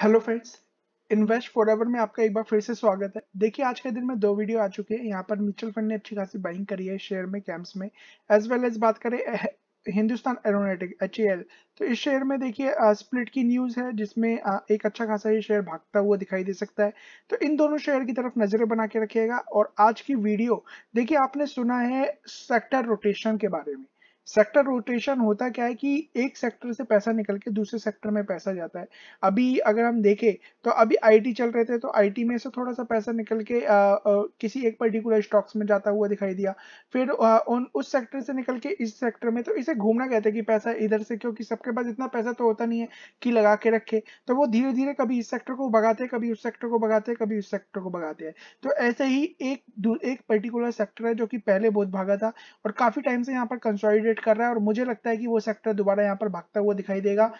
Hello friends invest forever में आपका एक बार फिर से स्वागत है देखिए आज के दिन में दो वीडियो आ चुके हैं यहाँ पर म्यूचुअल फंड ने अच्छी खासी बाइंग करी है शेयर में कैंप्स में एज वेल एज बात करें हिंदुस्तान एरोनेटिक एच तो इस शेयर में देखिए स्प्लिट की न्यूज़ है जिसमें एक अच्छा खासा ये शेयर भागता हुआ दिखाई दे सकता है तो इन दोनों शेयर की तरफ नज़रें बना के रखिएगा और आज की वीडियो देखिए आपने सुना है सेक्टर रोटेशन के बारे में सेक्टर रोटेशन होता क्या है कि एक सेक्टर से पैसा निकल के दूसरे सेक्टर में पैसा जाता है अभी अगर हम देखें तो अभी आईटी चल रहे थे तो आईटी में से थोड़ा सा पैसा निकल के आ, आ, किसी एक पर्टिकुलर स्टॉक्स में जाता हुआ दिखाई दिया फिर आ, उन उस सेक्टर से निकल के इस सेक्टर में तो इसे घूमना कहते हैं कि पैसा इधर से क्योंकि सबके पास इतना पैसा तो होता नहीं है कि लगा के रखे तो वो धीरे धीरे कभी इस सेक्टर को भगाते हैं कभी उस सेक्टर को भगाते हैं कभी उस सेक्टर को भगाते हैं तो ऐसे ही एक एक पर्टिकुलर सेक्टर है जो कि पहले बहुत भागा था और काफी टाइम से यहाँ पर कंसोलिडेट कर रहा है और मुझे लगता है कि वो सेक्टर दोबारा यहाँ पर भागता हुआ दिखाई देगा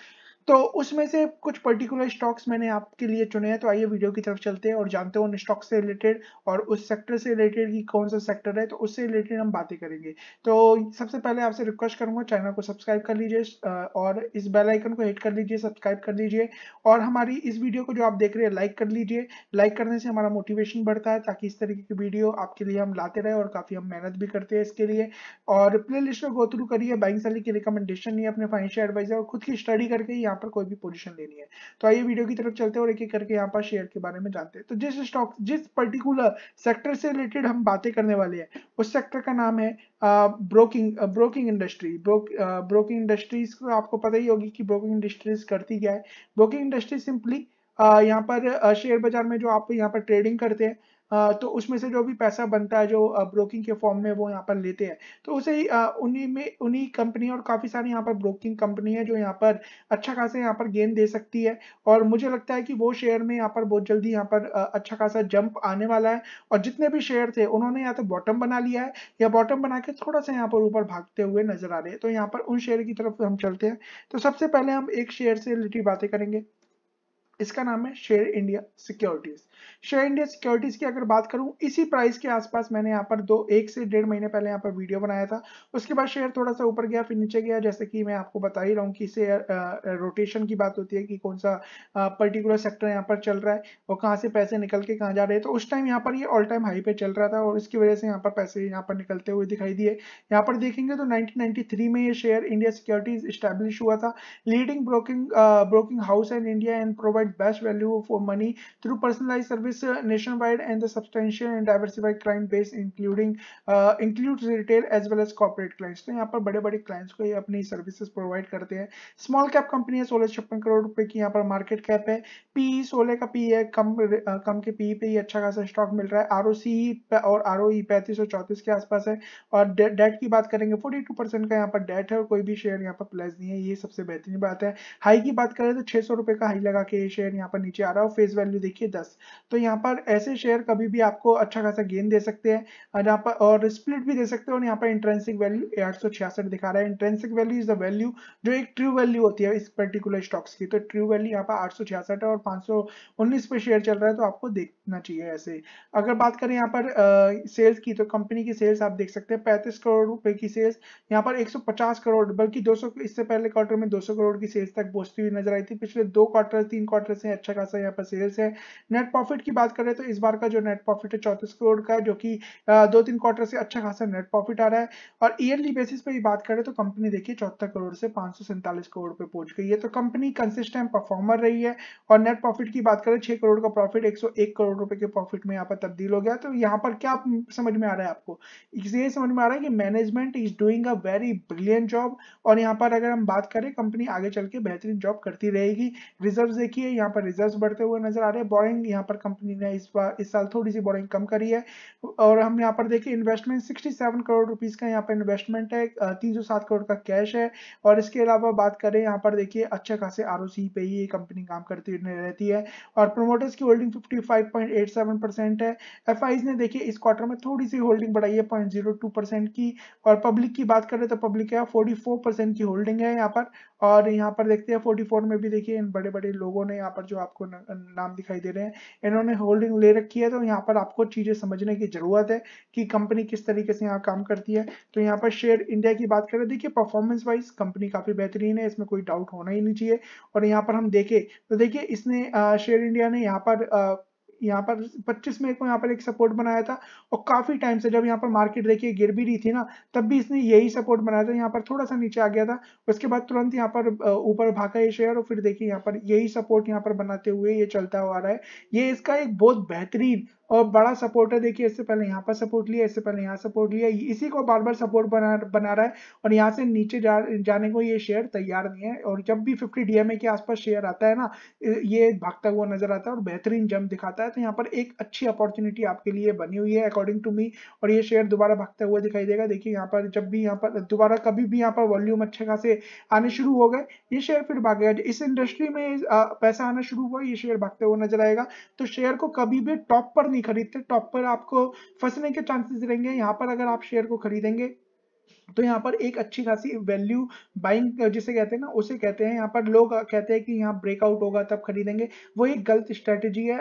तो उसमें से कुछ पर्टिकुलर स्टॉक्स मैंने आपके लिए चुने हैं तो आइए वीडियो की तरफ चलते हैं और जानते हैं उन स्टॉक से रिलेटेड और उस सेक्टर से रिलेटेड कि कौन सा सेक्टर है तो उससे रिलेटेड हम बातें करेंगे तो सबसे पहले आपसे रिक्वेस्ट करूंगा चैनल को सब्सक्राइब कर लीजिए और इस बेल आइकन को हिट कर लीजिए सब्सक्राइब कर लीजिए और हमारी इस वीडियो को जो आप देख रहे हैं लाइक कर लीजिए लाइक करने से हमारा मोटिवेशन बढ़ता है ताकि इस तरीके की वीडियो आपके लिए हम लाते रहे और काफ़ी हम मेहनत भी करते हैं इसके लिए और प्ले लिस्ट को गो थ्रू करिए बैंक सैली की रिकमेंडेशन लिए अपने फाइनेंशियल एडवाइजर और खुद की स्टडी करके ही यहाँ पर कोई भी पोजिशन लेनी है तो आइए वीडियो की तरफ चलते हैं और एक एक करके यहाँ पर शेयर के बारे में जानते हैं तो जिस स्टॉक जिस पर्टिकुलर सेक्टर से रिलेटेड हम बातें करने वाले हैं उस सेक्टर का नाम है broking broking industry broking industries को आपको पता ही होगी कि ब्रोकिंग इंडस्ट्रीज करती क्या है ब्रोकिंग इंडस्ट्री सिंपली यहाँ पर शेयर बाजार में जो आप यहाँ पर ट्रेडिंग करते हैं तो उसमें से जो भी पैसा बनता है जो ब्रोकिंग के फॉर्म में वो यहाँ पर लेते हैं तो उसे ही उन्हीं में उन्हीं कंपनी और काफ़ी सारी यहाँ पर ब्रोकिंग कंपनी है जो यहाँ पर अच्छा खासा यहाँ पर गेन दे सकती है और मुझे लगता है कि वो शेयर में यहाँ पर बहुत जल्दी यहाँ पर अच्छा खासा जंप आने वाला है और जितने भी शेयर थे उन्होंने या तो बॉटम बना लिया है या बॉटम बना के थोड़ा सा यहाँ पर ऊपर भागते हुए नजर आ रहे हैं तो यहाँ पर उन शेयर की तरफ हम चलते हैं तो सबसे पहले हम एक शेयर से रिलेटिव बातें करेंगे इसका नाम है share India securities share India securities की अगर बात करूं इसी प्राइस के आसपास मैंने यहाँ पर दो एक से डेढ़ महीने पहले यहाँ पर वीडियो बनाया था उसके बाद शेयर थोड़ा सा ऊपर गया फिर नीचे गया जैसे कि मैं आपको बता ही रहा हूँ कि शेयर रोटेशन की बात होती है कि कौन सा पर्टिकुलर सेक्टर यहाँ पर चल रहा है और कहाँ से पैसे निकल के कहाँ जा रहे हैं तो उस टाइम यहाँ पर ये ऑल टाइम हाई पे चल रहा था और इसकी वजह से यहाँ पर पैसे यहाँ पर निकलते हुए दिखाई दिए यहाँ पर देखेंगे तो नाइनटीन में ये शेयर इंडिया सिक्योरिटीज स्टैब्लिश हुआ था leading broking broking house and India and provide best value for money through personalise service nationwide and the substantial and diversified client base including uh, includes retail as well as corporate clients तो यहाँ पर बड़े बड़े clients को ये अपनी services provide करते हैं small cap company है सोलह छप्पन करोड़ रुपए की यहाँ पर market cap है PE सोलह का PE है कम कम के PE पे ही अच्छा खासा stock मिल रहा है ROCE और ROE पैंतीस और चौंतीस के आसपास है और डेट की बात करेंगे 42% का यहाँ पर डेट है और कोई भी शेयर यहाँ पर प्लस नहीं है ये सबसे बेहतरीन बात है हाई की बात करें तो छह सौ रुपए का हाई लगा के शेयर यहाँ पर नीचे आ रहा है फेस वैल्यू देखिए दस तो यहाँ पर ऐसे शेयर कभी भी आपको अच्छा खासा गेन दे सकते हैं और यहाँ पर और स्प्लिट भी दे सकते हैं और यहाँ पर इंट्रेंसिक वैल्यू आठ दिखा रहा है intrinsic value is the value जो एक ट्रू वैल्यू होती है इस पर्टिकुलर स्टॉक्स की तो ट्रू वैल्यू यहाँ पर आठ है और पाँच पे शेयर चल रहा है तो आपको देखना चाहिए ऐसे अगर बात करें यहाँ पर सेल्स की तो कंपनी की सेल्स आप देख सकते हैं पैंतीस करोड़ रुपए की सेल्स यहाँ पर 150 करोड़ बल्कि 200 इससे पहले क्वार्टर में 200 करोड़ की सेल्स तक पहुंचती हुई नजर आई थी पिछले दो क्वार्टर तीन क्वार्टर से अच्छा खासा यहाँ पर सेल्स है नेट प्रॉफिट प्रॉफिट की बात करें तो इस बार का जो नेट प्रॉफिट है चौंतीस करोड़ का है जो कि दो तीन क्वार्टर से अच्छा खासा नेट प्रॉफिट आ रहा है और ईयरली बेसिस पे बात करें तो कंपनी देखिए चौहत्तर करोड़ से पांच करोड़ पे पहुंच गई है तो कंपनी कंसिस्टेंट परफॉर्मर रही है और नेट प्रॉफिट की बात करें छह करोड़ का प्रॉफिट एक करोड़ रुपए के प्रॉफिट में यहाँ पर तब्दील हो गया तो यहाँ पर क्या समझ में आ रहा है आपको ये समझ में आ रहा है कि management is doing a very brilliant job और यहाँ पर अगर हम बात करें कंपनी आगे चल के बेहतरीन जॉब करती रहेगी रिजर्व देखिए यहाँ पर रिजर्व बढ़ते हुए नजर आ रहे हैं बोरिंग यहाँ पर कंपनी ने इस बार इस साल थोड़ी सी बोरिंग कम करी है और हम यहाँ पर देखें इन्वेस्टमेंट 67 करोड़ रुपीस का यहाँ पर इन्वेस्टमेंट है 307 करोड़ का कैश है और इसके अलावा बात करें यहाँ पर देखिए अच्छे खासे आर पे ही ये कंपनी काम करती रहती है और प्रोमोटर्स की होल्डिंग फिफ्टी है एफ ने देखिए इस क्वार्टर में थोड़ी सी होल्डिंग बढ़ाई है पॉइंट की और पब्लिक की बात करें तो पब्लिक है फोर्टी की होल्डिंग है यहाँ पर और यहाँ पर देखते हैं 44 में भी देखिए इन बड़े बड़े लोगों ने यहाँ पर जो आपको न, नाम दिखाई दे रहे हैं इन्होंने होल्डिंग ले रखी है तो यहाँ पर आपको चीजें समझने की जरूरत है कि कंपनी किस तरीके से यहाँ काम करती है तो यहाँ पर शेयर इंडिया की बात करें देखिए परफॉर्मेंस वाइज कंपनी काफी बेहतरीन है इसमें कोई डाउट होना ही नहीं चाहिए और यहाँ पर हम देखें तो देखिए इसने शेयर इंडिया ने यहाँ पर यहाँ पर 25 में को यहाँ पर एक सपोर्ट बनाया था और काफी टाइम से जब यहाँ पर मार्केट देखिए गिर भी रही थी ना तब भी इसने यही सपोर्ट बनाया था यहाँ पर थोड़ा सा नीचे आ गया था उसके बाद तुरंत यहाँ पर ऊपर भागा ये शेयर और फिर देखिए यहाँ पर यही सपोर्ट यहाँ पर बनाते हुए ये चलता हुआ रहा है ये इसका एक बहुत बेहतरीन और बड़ा सपोर्ट है देखिए इससे पहले यहाँ पर सपोर्ट लिया इससे पहले यहाँ सपोर्ट लिया इसी को बार बार सपोर्ट बना बना रहा है और यहाँ से नीचे जा, जाने को ये शेयर तैयार नहीं है और जब भी 50 डीएमए के आसपास शेयर आता है ना ये भागता हुआ नजर आता है और बेहतरीन जंप दिखाता है तो यहाँ पर एक अच्छी अपॉर्चुनिटी आपके लिए बनी हुई है अकॉर्डिंग टू मी और ये शेयर दोबारा भागता हुआ दिखाई देगा देखिए यहाँ पर जब भी यहाँ पर दोबारा कभी भी यहाँ पर वॉल्यूम अच्छे खासे आने शुरू हो गए ये शेयर फिर भागेगा इस इंडस्ट्री में पैसा आना शुरू हुआ ये शेयर भागते हुआ नजर आएगा तो शेयर को कभी भी टॉप पर नहीं खरीदते टॉप पर आपको फंसने के चांसेस रहेंगे यहाँ पर अगर आप शेयर को खरीदेंगे तो यहाँ पर एक अच्छी खासी वैल्यू बाइंग जिसे कहते हैं ना उसे कहते हैं यहाँ पर लोग कहते हैं कि यहाँ ब्रेकआउट होगा तब खरीदेंगे वो एक गलत स्ट्रेटेजी है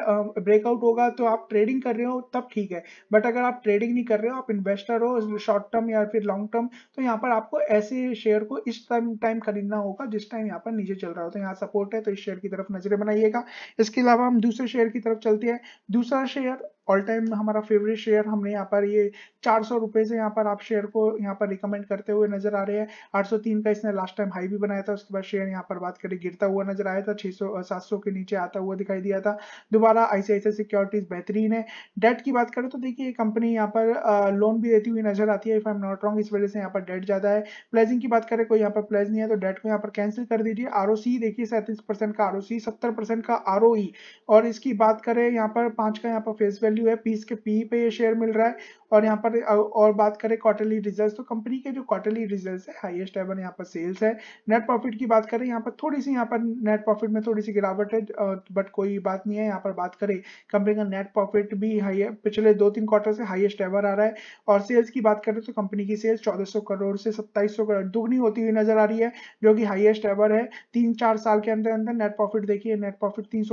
ब्रेकआउट होगा तो आप ट्रेडिंग कर रहे हो तब ठीक है बट अगर आप ट्रेडिंग नहीं कर रहे हो आप इन्वेस्टर हो शॉर्ट टर्म या फिर लॉन्ग टर्म तो यहाँ पर आपको ऐसे शेयर को इस टाइम टाइम खरीदना होगा जिस टाइम यहाँ पर नीचे चल रहा हो तो यहाँ सपोर्ट है तो इस शेयर की तरफ नजरें बनाइएगा इसके अलावा हम दूसरे शेयर की तरफ चलते हैं दूसरा शेयर ऑल टाइम हमारा फेवरेट शेयर हमने यहाँ पर ये चार सौ रुपए से यहाँ पर आप शेयर को यहाँ पर रिकमेंड करते हुए नजर आ रहे हैं 803 का इसने लास्ट टाइम हाई भी बनाया था उसके बाद शेयर यहाँ पर बात करें गिरता हुआ नजर आया था 600 700 के नीचे आता हुआ दिखाई दिया था दोबारा आईसीआईसी सिक्योरिटीज बेहतरीन है डेट की बात करें तो देखिए कंपनी यहाँ पर लोन भी देती हुई नजर आती है if I am not wrong इस वजह से यहाँ पर डेट ज्यादा है प्लेजिंग की बात करें कोई यहाँ पर प्लेज नहीं है तो डेट को यहाँ पर कैंसिल कर दीजिए आर देखिए सैंतीस का आर ओ सत्तर का आर e। और इसकी बात करें यहाँ पर पांच का यहाँ पर फेस वैल्यू वैल्यू है पीस के पी पे ये शेयर मिल रहा है और यहाँ पर और बात करें क्वार्टरली रिजल्ट तो कंपनी के जो क्वार्टरली रिजल्ट है हाइएस्ट एवर यहाँ पर सेल्स है नेट प्रॉफिट की बात करें यहाँ पर थोड़ी सी यहाँ पर नेट प्रॉफिट में थोड़ी सी गिरावट है बट कोई बात नहीं है यहाँ पर बात करें कंपनी का नेट प्रॉफिट भी हाई पिछले दो तीन क्वार्टर से हाइएस्ट एवर आ रहा है और सेल्स की बात करें तो कंपनी की सेल्स चौदह करोड़ से सत्ताईस करोड़ दुग्नी होती हुई नजर आ रही है जो कि हाइएस्ट एवर है तीन चार साल के अंदर अंदर नेट प्रॉफिट देखिए नेट प्रॉफिट तीन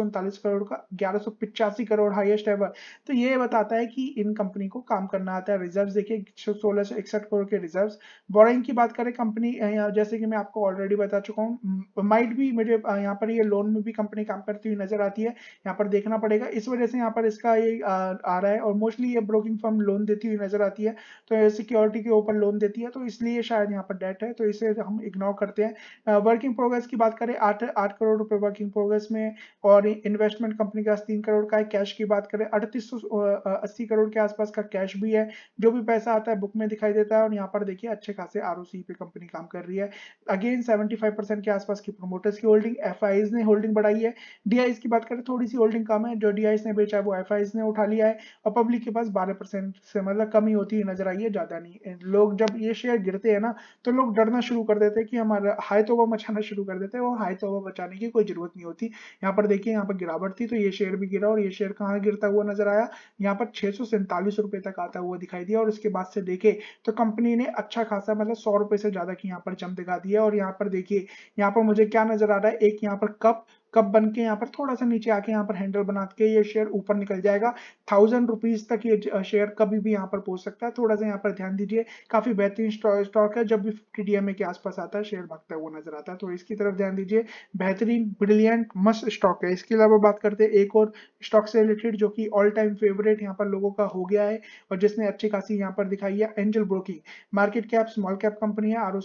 करोड़ का ग्यारह करोड़ हाइएस्ट एवर तो ये बताता है कि इन कंपनी को काम करना करना आता है रिजर्व देखिए सोलह सौ इकसठ करोड़ के रिजर्व बोरिंग की बात करें कंपनी जैसे कि मैं आपको ऑलरेडी बता चुका हूँ माइट भी मुझे यहाँ पर ये लोन में भी कंपनी काम करती हुई नजर आती है यहाँ पर देखना पड़ेगा इस वजह से यहाँ पर इसका ये आ रहा है और मोस्टली ये ब्रोकिंग फर्म लोन देती हुई नजर आती है तो सिक्योरिटी के ऊपर लोन देती है तो इसलिए शायद यहाँ पर डेट है तो इसे हम इग्नोर करते हैं वर्किंग प्रोग्रेस की बात करें आठ आठ करोड़ रुपए वर्किंग प्रोग्रेस में और इन्वेस्टमेंट कंपनी के पास तीन करोड़ का है कैश की बात करें अड़तीस सौ अस्सी करोड़ के आसपास का कैश भी रही है जो भी पैसा आता है बुक में दिखाई देता है और यहाँ पर देखिए अच्छे खासे आर पे कंपनी काम कर रही है अगेन 75% के आसपास की प्रोमोटर्स की होल्डिंग एफ ने होल्डिंग बढ़ाई है डी की बात करें थोड़ी सी होल्डिंग कम है जो डी ने बेचा है वो एफ ने उठा लिया है और पब्लिक के पास बारह से मतलब कमी होती है नजर आई है ज्यादा नहीं लोग जब ये शेयर गिरते हैं ना तो लोग डरना शुरू कर देते हैं कि हमारा हाई तो वो मचाना शुरू कर देते हैं वो हाई तो वो बचाने की कोई जरूरत नहीं होती यहाँ पर देखिए यहाँ पर गिरावट थी तो ये शेयर भी गिरा और ये शेयर कहाँ गिरता हुआ नजर आया यहाँ पर छह सौ तक आता हुआ दिखाई दिया और उसके बाद से देखे तो कंपनी ने अच्छा खासा मतलब सौ रुपए से ज्यादा की यहाँ पर जम दिखा दिया और यहाँ पर देखिए यहाँ पर मुझे क्या नजर आ रहा है एक यहाँ पर कप कब बन के यहाँ पर थोड़ा सा नीचे आके यहाँ पर हैंडल बना के ये शेयर ऊपर निकल जाएगा थाउजेंड रुपीज तक ये शेयर कभी भी यहाँ पर पहुंच सकता है थोड़ा सा यहाँ पर ध्यान दीजिए काफी बेहतरीन स्टॉक है जब भी फिफ्टी डी के आसपास आता है शेयर भागता हुआ नजर आता है तो इसकी तरफ ध्यान दीजिए बेहतरीन ब्रिलियंट मस्त स्टॉक है इसके अलावा बात करते हैं एक और स्टॉक से रिलेटेड जो की ऑल टाइम फेवरेट यहाँ पर लोगों का हो गया है और जिसने अच्छी खासी यहाँ पर दिखाई है angel broking market cap small cap company है आर ओ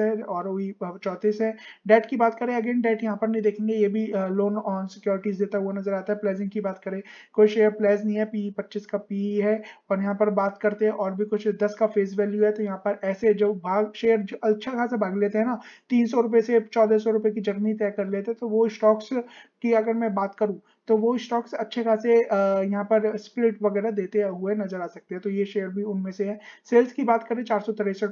है और e चौतीस है डेट की बात करें अगेन डेट यहाँ पर नहीं देखेंगे ये भी भी लोन ऑन सिक्योरिटीज देता हुआ नजर आता है प्लेजिंग की बात करें कोई शेयर प्लेज नहीं है पी पच्चीस का पी है और यहाँ पर बात करते हैं और भी कुछ दस का फेस वैल्यू है तो यहाँ पर ऐसे जो भाग शेयर जो अच्छा खासा भाग लेते हैं ना तीन से चौदह की जर्नी तय कर लेते हैं तो वो स्टॉक्स की अगर मैं बात करूँ तो वो स्टॉक्स अच्छे खासे यहाँ पर स्प्लिट वगैरह देते हुए नजर आ सकते हैं तो ये शेयर भी उनमें से है सेल्स की बात करें चार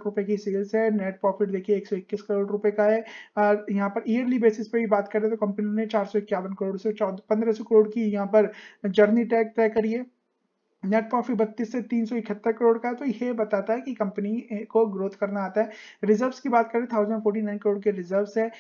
रुपए की सेल्स है नेट प्रॉफिट देखिए एक करोड़ रुपए का है और यहाँ पर ईयरली बेसिस पे भी बात करें तो कंपनी ने चार करोड़ से पंद्रह करोड़ की यहाँ पर जर्नी टैग तय करी है नेट प्रॉफिट बत्तीस से तीन सौ इकहत्तर करोड़ का है तो यह बताता है कि कंपनी को ग्रोथ करना आता है रिजर्व्स की बात करें थाउजेंड फोर्टी नाइन करोड़ के रिजर्व्स है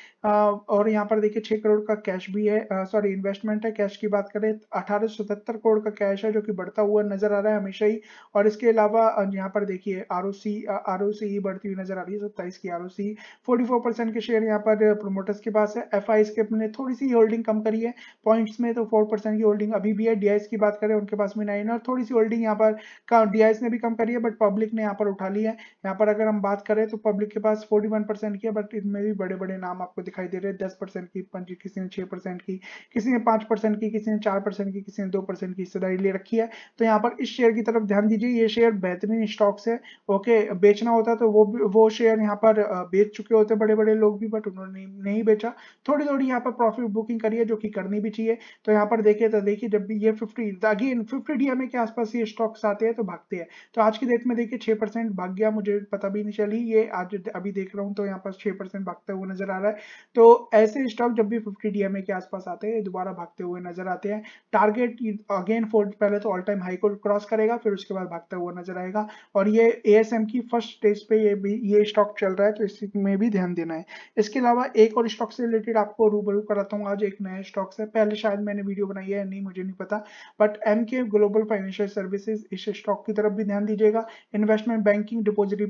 और यहाँ पर देखिए छह करोड़ का कैश भी है सॉरी इन्वेस्टमेंट है कैश की बात करें अठारह सौ सतहत्तर करोड़ का कैश है जो कि बढ़ता हुआ नजर आ रहा है हमेशा ही और इसके अलावा यहाँ पर देखिए are O C R O सी ही बढ़ती हुई नजर आ रही है सत्ताईस की R O C forty four percent के शेयर यहाँ पर प्रोमोटर्स के पास है एफ आई के अपने थोड़ी सी होल्डिंग कम करी है पॉइंट्स में तो फोर परसेंट की होल्डिंग अभी भी है डी की बात करें उनके पास में नाइन और थोड़ी सी होल्डिंग यहाँ पर डी ने भी कम करी है बट पब्लिक ने यहाँ पर उठा ली है यहाँ पर अगर हम बात करें तो पब्लिक के पास 41 परसेंट की है बट इनमें भी बड़े बड़े नाम आपको दिखाई दे रहे हैं दस परसेंट की किसी ने छह परसेंट की किसी ने पांच परसेंट की किसी ने चार परसेंट की किसी ने दो परसेंट की हिस्सेदारी ले रखी है तो यहाँ पर इस शेयर की तरफ ध्यान दीजिए ये शेयर बेहतरीन स्टॉक्स है ओके बेचना होता तो वो वो शेयर यहाँ पर बेच चुके होते बड़े बड़े लोग भी बट उन्होंने नहीं बेचा थोड़ी थोड़ी यहाँ पर प्रॉफिट बुकिंग करी है जो कि करनी भी चाहिए तो यहाँ पर देखिए तो देखिए जब भी ये फिफ्टी अगेन फिफ्टी डी के आसपास वापस ये स्टॉक्स आते हैं तो भागते हैं तो आज की डेट में देखिए छह परसेंट भाग गया मुझे पता भी नहीं चली ये आज अभी देख रहा हूँ तो यहाँ पर छह परसेंट भागते हुए नजर आ रहा है तो ऐसे स्टॉक जब भी फिफ्टी डीएमए के आसपास आते हैं दोबारा भागते हुए नजर आते हैं टारगेट अगेन फोर पहले तो ऑल टाइम हाई को क्रॉस करेगा फिर उसके बाद भागता हुआ नजर आएगा और ये ए की फर्स्ट स्टेज पे ये भी ये स्टॉक चल रहा है तो इसमें भी ध्यान देना है इसके अलावा एक और स्टॉक से रिलेटेड आपको रूबरू कराता हूँ आज एक नया स्टॉक्स है पहले शायद मैंने वीडियो बनाई है नहीं मुझे नहीं पता but M K global financial services इस स्टॉक की तरफ भी ध्यान दीजिएगा investment banking depository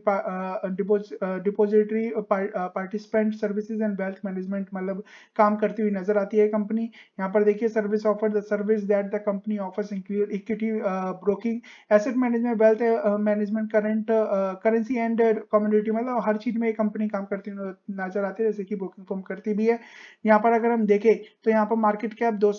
depository participant services and wealth management मतलब काम करती हुई नजर आती है कंपनी यहाँ पर देखिए service offer the service that the company offers include equity broking asset management wealth management current currency and community मतलब हर चीज में कंपनी काम करती हुई नजर आती है जैसे कि ब्रोकिंग फॉर्म करती भी है यहाँ पर अगर हम देखें तो यहाँ पर मार्केट कैप दो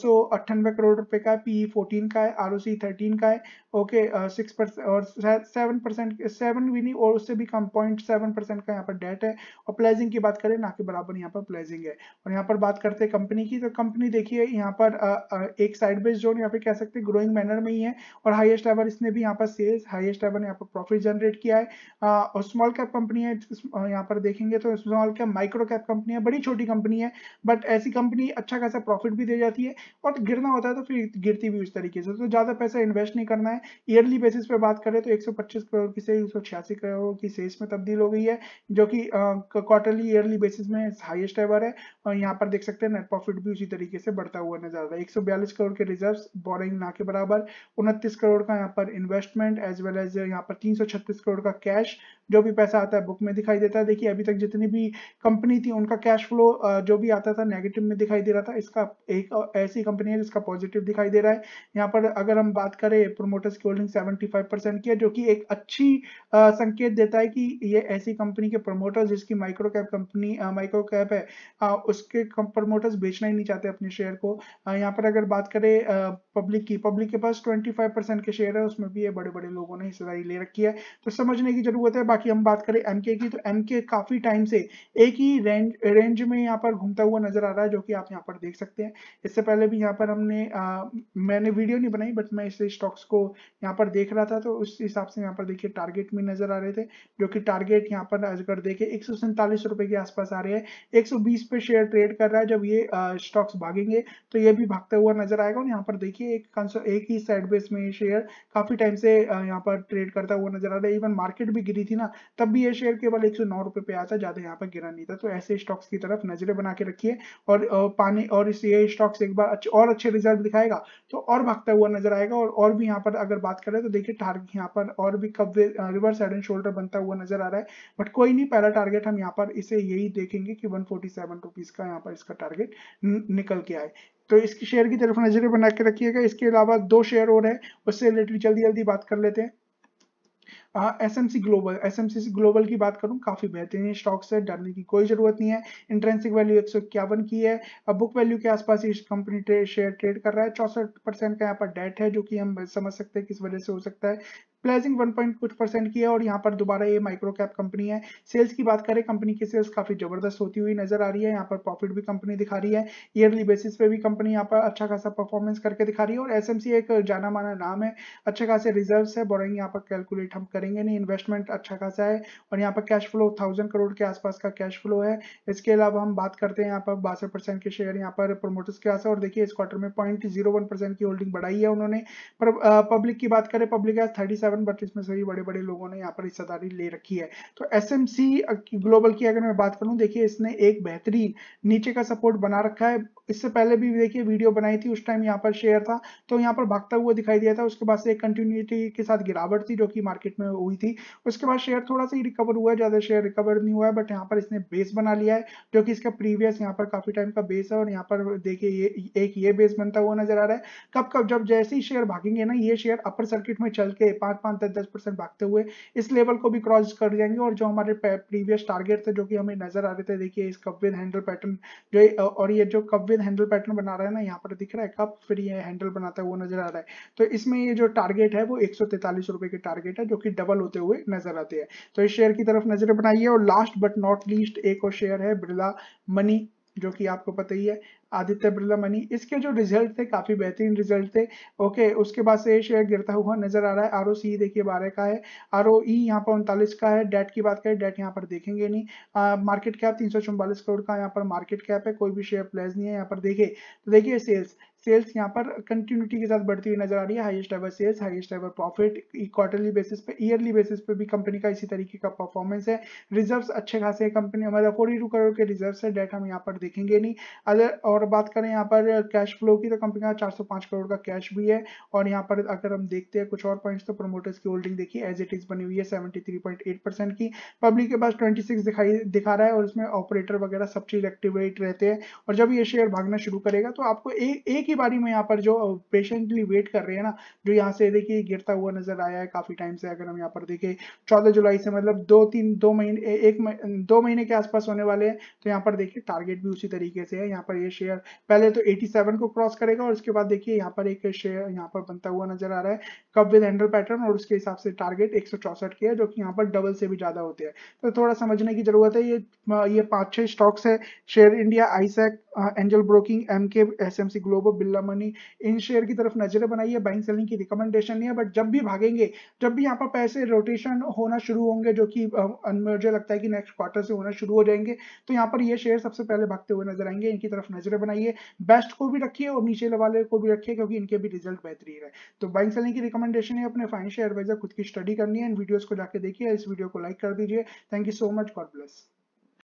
करोड़ रुपए का है पीई फोर्टीन e का है आर 13 का है ओके सिक्स परसेंट और सेवन परसेंट सेवन भी नहीं और उससे भी कम पॉइंट सेवन परसेंट का यहाँ पर डेट है और प्लेजिंग की बात करें ना के बराबर यहाँ पर प्लेजिंग है और यहाँ पर बात करते हैं कंपनी की तो कंपनी देखिए यहाँ पर आ, आ, एक साइड बेस जोन यहाँ पे कह सकते हैं ग्रोइंग मैनर में ही है और हाइएस्ट एवर इसने भी यहाँ पर सेल्स हाइएस्ट एवर यहाँ पर प्रॉफिट जनरेट किया है आ, और स्मॉल कैप कंपनी है यहाँ पर देखेंगे तो small cap micro cap company है बड़ी छोटी कंपनी है बट ऐसी कंपनी अच्छा खासा प्रॉफिट भी दे जाती है और गिरना होता है तो फिर गिरती भी उस तरीके से तो ज़्यादा पैसा इन्वेस्ट नहीं करना करना है ईयरली बेसिस पे बात करें तो 125 करोड़ की से एक करोड़ की सेल्स में तब्दील हो गई है जो कि क्वार्टरली ईयरली बेसिस में हाईएस्ट एवर है और यहाँ पर देख सकते हैं नेट प्रॉफिट भी उसी तरीके से बढ़ता हुआ नजर आ रहा है एक करोड़ के रिजर्व बोरिंग ना के बराबर उनतीस करोड़ का यहाँ पर इन्वेस्टमेंट एज वेल एज यहाँ पर तीन करोड़ का कैश जो भी पैसा आता है बुक में दिखाई देता है देखिए अभी तक जितनी भी कंपनी थी उनका कैश फ्लो जो भी आता था नेगेटिव में दिखाई दे रहा था इसका एक ऐसी कंपनी है जिसका पॉजिटिव दिखाई दे रहा है यहाँ पर अगर हम बात करें प्रमोटर्स की होल्डिंग 75 परसेंट की है जो कि एक अच्छी आ, संकेत देता है कि ये ऐसी कंपनी के प्रमोटर्स जिसकी micro cap company micro cap है आ, उसके प्रमोटर्स बेचना ही नहीं चाहते अपने शेयर को यहाँ पर अगर बात करें पब्लिक की पब्लिक के पास ट्वेंटी के शेयर है उसमें भी ये बड़े बड़े लोगों ने हिस्सेदारी ले रखी है तो समझने की जरूरत है बाकी हम बात करें एमके की तो एम काफी टाइम से एक ही रेंज रेंज में यहाँ पर घूमता हुआ नजर आ रहा है जो कि आप यहाँ पर देख सकते हैं इससे पहले भी यहाँ पर हमने आ, मैंने वीडियो नहीं बनाई बट मैं इस स्टॉक्स को यहाँ पर देख रहा था तो उस हिसाब से यहाँ पर देखिए टारगेट में नजर आ रहे थे जो कि टारगेट यहाँ पर अगर देखे एक सौ के आसपास आ रहे हैं 120 पे शेयर ट्रेड कर रहा है जब ये स्टॉक्स भागेंगे तो ये भी भागता हुआ नजर आएगा और यहाँ पर देखिए एक एक ही साइड बेस में शेयर काफी टाइम से यहाँ पर ट्रेड करता हुआ नजर आ रहा है इवन मार्केट भी गिरी थी ना तब भी ये शेयर केवल एक सौ पे आया था ज्यादा यहाँ पर गिरा नहीं था तो ऐसे स्टॉक्स की तरफ नजरे बना के रखिए और पानी और इस ये स्टॉक्स एक बार और अच्छे रिजल्ट दिखाएगा तो और भागता हुआ नजर आएगा और और भी यहाँ पर अगर बात करें तो देखिए टारगेट यहाँ पर और भी कब्वे रिवर्स हेड एंड शोल्डर बनता हुआ नजर आ रहा है बट कोई नहीं पहला टारगेट हम यहाँ पर इसे यही देखेंगे कि वन फोर्टी का यहाँ पर इसका टारगेट निकल के आए तो इसकी शेयर की तरफ नजरें बना के रखिएगा इसके अलावा दो शेयर और है उससे रिलेटेड जल्दी जल्दी बात कर लेते हैं S M C Global S M C Global की बात करूं काफी बेहतरीन स्टॉक्स है डरने की कोई जरूरत नहीं है इंट्रेंसिक वैल्यू एक सौ इक्यावन की है अब बुक वैल्यू के आसपास इस कंपनी शेयर ट्रेड कर रहा है चौसठ परसेंट का यहाँ पर डेट है जो कि हम समझ सकते हैं किस वजह से हो सकता है प्लेजिंग वन पॉइंट कुछ परसेंट की है और यहाँ पर दोबारा ये माइक्रो कैप कंपनी है सेल्स की बात करें कंपनी की सेल्स काफी जबरदस्त होती हुई नजर आ रही है यहाँ पर प्रॉफिट भी कंपनी दिखा रही है ईयरली बेसिस पे भी कंपनी यहाँ पर अच्छा खासा परफॉर्मेंस करके दिखा रही है और एस एक जाना माना नाम है अच्छे खासे रिजर्व है बोरिंग यहाँ पर कैलकुलेट हम करेंगे नहीं इन्वेस्टमेंट अच्छा खासा है और यहाँ पर कैश फ्लो थाउजेंड करोड़ के आसपास का कैश फ्लो है इसके अलावा हम बात करते हैं यहाँ पर बासठ परसेंट के शेयर यहाँ पर प्रोमोटर्स के आस और देखिए इस क्वार्टर में पॉइंट जीरो वन परसेंट की होल्डिंग बढ़ाई है उन्होंने पर पब्लिक की बात करें पब्लिक आज थर्टी सेवन बट इसमें सभी बड़े बड़े लोगों ने यहाँ पर हिस्सेदारी ले रखी है तो एस एम सी ग्लोबल की अगर मैं बात करूँ देखिए इसने एक बेहतरीन नीचे का सपोर्ट बना रखा है इससे पहले भी देखिए वीडियो बनाई थी उस टाइम यहाँ पर शेयर था तो यहाँ पर भागता हुआ दिखाई दिया था उसके बाद से एक कंटिन्यूटी के साथ गिरावट थी जो कि मार्केट में हुई थी उसके बाद शेयर थोड़ा सा ही रिकवर हुआ है ज़्यादा शेयर रिकवर नहीं हुआ है बट यहाँ पर इसने बेस बना लिया है जो कि इसका प्रीवियस यहाँ पर काफ़ी टाइम का बेस है और यहाँ पर देखिए ये एक ये बेस बनता हुआ नजर आ रहा है कब कब जब जैसे ही शेयर भागेंगे ना ये शेयर अपर सर्किट में चल के पाँच पांच दस दस परसेंट भागते हुए इस लेवल को भी क्रॉस कर जाएंगे और जो हमारे प्रीवियस टारगेट थे जो कि हमें नजर आ रहे थे देखिए इस कप विद हैंडल पैटर्न जो और ये जो कप विद हैंडल पैटर्न बना रहा है ना यहाँ पर दिख रहा है कप फिर ये हैंडल बनाता है वो नजर आ रहा है तो इसमें ये जो टारगेट है वो एक सौ के टारगेट है जो कि डबल होते हुए नजर आते हैं तो इस शेयर की तरफ नजर बनाइए और लास्ट बट नॉट लीस्ट एक और शेयर है बिरला मनी जो कि आपको पता ही है आदित्य बिरला मनी इसके जो रिजल्ट थे काफी बेहतरीन रिजल्ट थे ओके उसके बाद से ये शेयर गिरता हुआ नजर आ रहा है आर ओ सी देखिए बारह का है आर ओ ई यहाँ पर उनतालीस का है डेट की बात करें डेट यहाँ पर देखेंगे नहीं आ, मार्केट कैप तीन सौ करोड़ का यहाँ पर मार्केट कैप है कोई भी शेयर प्लेज नहीं है यहाँ पर देखे तो देखिए सेल्स सेल्स यहाँ पर कंटिन्यूटी के साथ बढ़ती हुई नजर आ रही है highest ever sales highest ever profit quarterly basis पे ईयरली बेसिस पे भी कंपनी का इसी तरीके का परफॉर्मेंस है रिजर्व्स अच्छे खासे कंपनी हमारा फोर्टी टू करोड़ के रिजर्व है डेट हम यहाँ पर देखेंगे नहीं अगर और बात करें यहाँ पर कैश फ्लो की तो कंपनी का चार करोड़ का कैश भी है और यहाँ पर अगर हम देखते हैं कुछ और पॉइंट्स तो प्रोमोटर्स की होल्डिंग देखिए एज इट इज बनी हुई है सेवेंटी की पब्लिक के पास ट्वेंटी दिखाई दिखा रहा है और इसमें ऑपरेटर वगैरह सब चीज एक्टिवेट रहते हैं और जब ये शेयर भागना शुरू करेगा तो आपको एक की बारी में यहाँ पर जो पेशेंटली वेट कर रहे हैं ना जो यहाँ से देखिए गिरता हुआ नजर आया है काफी टाइम से अगर हम यहाँ पर देखें चौदह जुलाई से मतलब दो तीन दो महीने एक दो महीने के आसपास होने वाले हैं तो यहाँ पर देखिए टारगेट भी उसी तरीके से है यहाँ पर ये यह शेयर पहले तो एटी को क्रॉस करेगा और उसके बाद देखिए यहाँ पर एक शेयर यहाँ पर बनता हुआ नजर आ रहा है कब विद हैंडल पैटर्न और उसके हिसाब से टारगेट एक के है जो कि यहाँ पर डबल से भी ज्यादा होते हैं तो थोड़ा समझने की जरूरत है ये ये पाँच छह स्टॉक्स है share India ISec Angel Broking M K S Global बिल्ला मनी इन शेयर की तरफ नजरें बनाई है बाइंग सेलिंग की रिकमेंडेशन नहीं है बट जब भी भागेंगे जब भी यहाँ पर पैसे रोटेशन होना शुरू होंगे जो कि मुझे लगता है कि नेक्स्ट क्वार्टर से होना शुरू हो जाएंगे तो यहाँ पर ये शेयर सबसे पहले भागते हुए नजर आएंगे इनकी तरफ नजरें बनाइए बेस्ट को भी रखिए और नीचे वाले को भी रखिए क्योंकि इनके भी रिजल्ट बेहतरीन है तो बाइंग सेलिंग की रिकमेंडेशन है अपने फाइनेंशियल एडवाइजर खुद की स्टडी करनी है इन वीडियोज को जाकर देखिए इस वीडियो को लाइक कर दीजिए thank you so much God bless